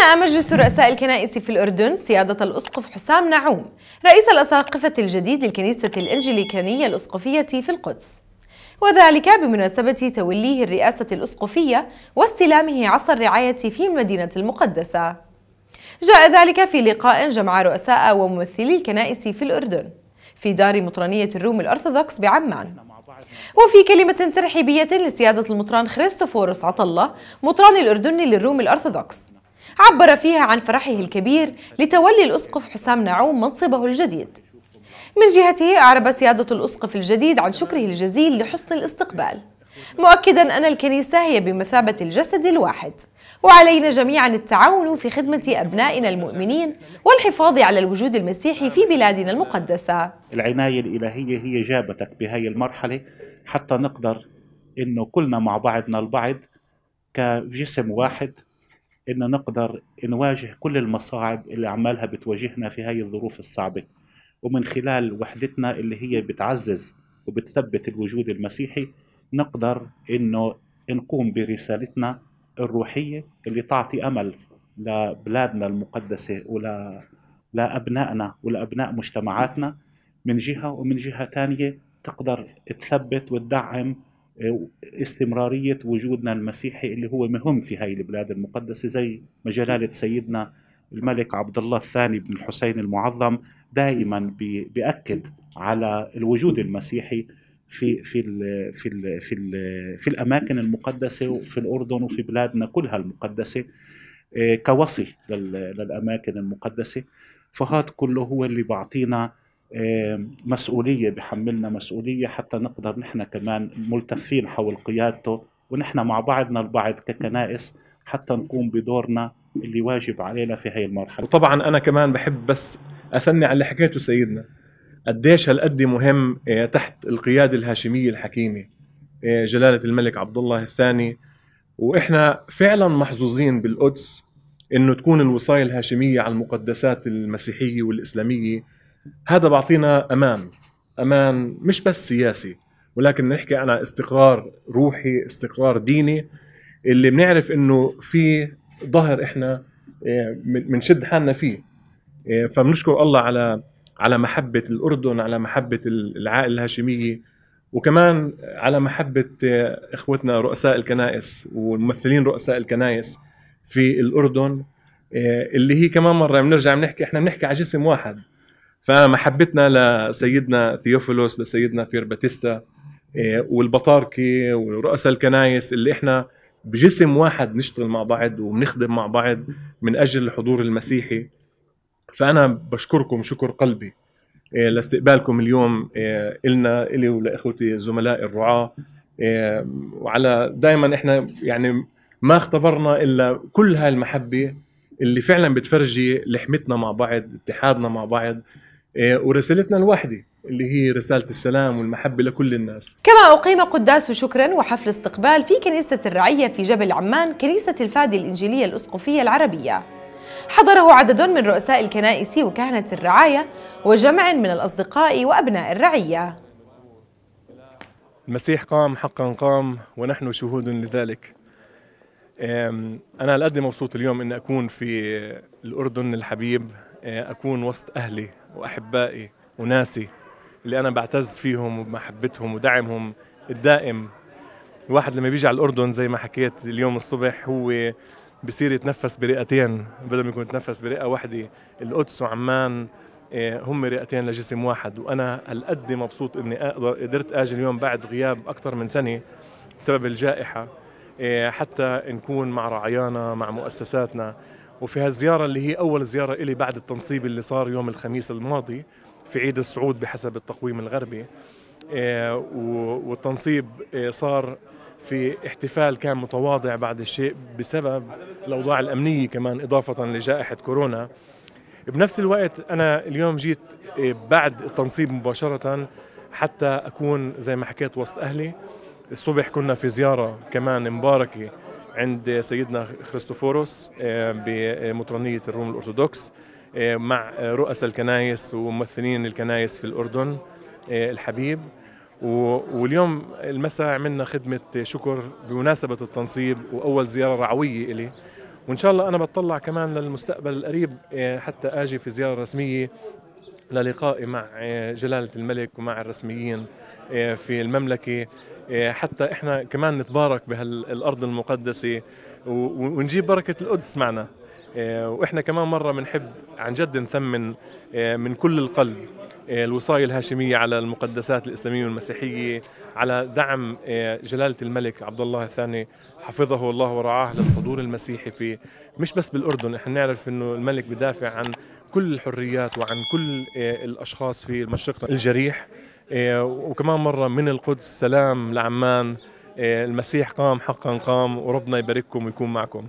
أن مجلس رؤساء الكنائس في الأردن سيادة الأسقف حسام نعوم رئيس الأساقفة الجديد للكنيسة الإنجليكانية الأسقفية في القدس وذلك بمناسبة توليه الرئاسة الأسقفية واستلامه عصا الرعاية في المدينة المقدسة جاء ذلك في لقاء جمع رؤساء وممثلي الكنائس في الأردن في دار مطرانية الروم الأرثوذكس بعمان وفي كلمة ترحيبية لسيادة المطران خريستوفوروس عطلة مطران الأردن للروم الأرثوذكس عبر فيها عن فرحه الكبير لتولي الأسقف حسام نعوم منصبه الجديد من جهته أعرب سيادة الأسقف الجديد عن شكره الجزيل لحسن الاستقبال مؤكدا أن الكنيسة هي بمثابة الجسد الواحد وعلينا جميعا التعاون في خدمة أبنائنا المؤمنين والحفاظ على الوجود المسيحي في بلادنا المقدسة العناية الإلهية هي جابتك بهاي المرحلة حتى نقدر إنه كلنا مع بعضنا البعض كجسم واحد ان نقدر نواجه كل المصاعب اللي عمالها بتواجهنا في هاي الظروف الصعبه ومن خلال وحدتنا اللي هي بتعزز وبتثبت الوجود المسيحي نقدر انه نقوم برسالتنا الروحيه اللي تعطي امل لبلادنا المقدسه ولا لابنائنا ولابناء مجتمعاتنا من جهه ومن جهه ثانيه تقدر تثبت وتدعم استمرارية وجودنا المسيحي اللي هو مهم في هاي البلاد المقدسة زي ما جلالة سيدنا الملك عبد الله الثاني بن الحسين المعظم دائما بيأكد على الوجود المسيحي في في الـ في الـ في الـ في الاماكن المقدسه وفي الاردن وفي بلادنا كلها المقدسه آه، كوصي للاماكن المقدسه فهذا كله هو اللي بيعطينا مسؤوليه بحملنا مسؤوليه حتى نقدر نحن كمان ملتفين حول قيادته ونحن مع بعضنا البعض ككنائس حتى نقوم بدورنا اللي واجب علينا في هاي المرحله وطبعا انا كمان بحب بس اثني على اللي حكيته سيدنا قديش هالقد مهم آه، تحت القياده الهاشميه الحكيمه آه، جلاله الملك عبد الله الثاني واحنا فعلا محظوظين بالقدس انه تكون الوصايه الهاشميه على المقدسات المسيحيه والاسلاميه هذا بعطينا امان امان مش بس سياسي ولكن نحكي عن استقرار روحي استقرار ديني اللي بنعرف انه في ظهر احنا بنشد آه، حالنا فيه آه، فبنشكر الله على على محبة الأردن على محبة العائلة الهاشمية وكمان على محبة آه، إخوتنا رؤساء الكنائس وممثلين رؤساء الكنائس في الأردن اللي هي كمان مرة بنرجع بنحكي احنا بنحكي على جسم واحد فمحبتنا لسيدنا ثيوفيلوس لسيدنا فير باتيستا إيه، والبطاركة ورؤساء الكنايس اللي احنا بجسم واحد نشتغل مع بعض وبنخدم مع بعض من اجل الحضور المسيحي فانا بشكركم شكر قلبي إيه، لاستقبالكم اليوم إيه، النا الي ولاخوتي زملاء الرعاه وعلى دائما احنا يعني ما اختبرنا الا كل هاي المحبه اللي فعلا بتفرجي لحمتنا مع بعض اتحادنا مع بعض آه، ورسالتنا الواحده اللي هي رساله السلام والمحبه لكل الناس. كما اقيم قداس شكرا وحفل استقبال في كنيسه الرعيه في جبل عمان كنيسه الفادي الانجيليه الاسقفيه العربيه. حضره عدد من رؤساء الكنائس وكهنه الرعايه وجمع من الاصدقاء وابناء الرعيه. المسيح قام حقا قام ونحن شهود لذلك. انا على مبسوط اليوم اني اكون في الاردن الحبيب آه، اكون وسط اهلي وأحبائي وناسي اللي أنا بعتز فيهم وبمحبتهم ودعمهم الدائم الواحد لما بيجي على الأردن زي ما حكيت اليوم الصبح هو بصير يتنفس برئتين بدل ما يكون يتنفس برئة واحدة القدس وعمان إيه، هم رئتين لجسم واحد وأنا هالقد مبسوط إني أقدر قدرت أجي اليوم بعد غياب أكثر من سنة بسبب الجائحة إيه، حتى نكون مع رعايانا مع مؤسساتنا وفي هالزيارة اللي هي أول زيارة إلي بعد التنصيب اللي صار يوم الخميس الماضي في عيد الصعود بحسب التقويم الغربي آه، والتنصيب آه، صار في احتفال كان متواضع بعد الشيء بسبب الأوضاع الأمنية كمان إضافة لجائحة كورونا بنفس الوقت أنا اليوم جيت آه، بعد التنصيب مباشرة حتى أكون زي ما حكيت وسط أهلي الصبح كنا في زيارة كمان مباركة عند سيدنا خريستوفوروس آه، بمطرانية الروم الأرثوذكس آه، مع رؤساء الكنايس وممثلين الكنايس في الأردن آه، الحبيب واليوم المساء عملنا خدمة شكر بمناسبة التنصيب وأول زيارة رعوية إلي وإن شاء الله أنا بتطلع كمان للمستقبل القريب حتى أجي في زيارة رسمية للقائي مع جلالة الملك ومع الرسميين في المملكة إيه، حتى احنا كمان نتبارك بهالارض المقدسه ونجيب بركه القدس معنا إيه، واحنا كمان مره بنحب عن جد نثمن إيه، من كل القلب الوصايه الهاشميه على المقدسات الاسلاميه والمسيحيه على دعم جلاله الملك عبد الله الثاني حفظه الله ورعاه للحضور المسيحي في مش بس بالاردن احنا نعرف انه الملك بدافع عن كل الحريات وعن كل الاشخاص في مشرقنا الجريح إيه، وكمان مرة من القدس سلام لعمان إيه، المسيح قام حقا قام وربنا يبارككم ويكون معكم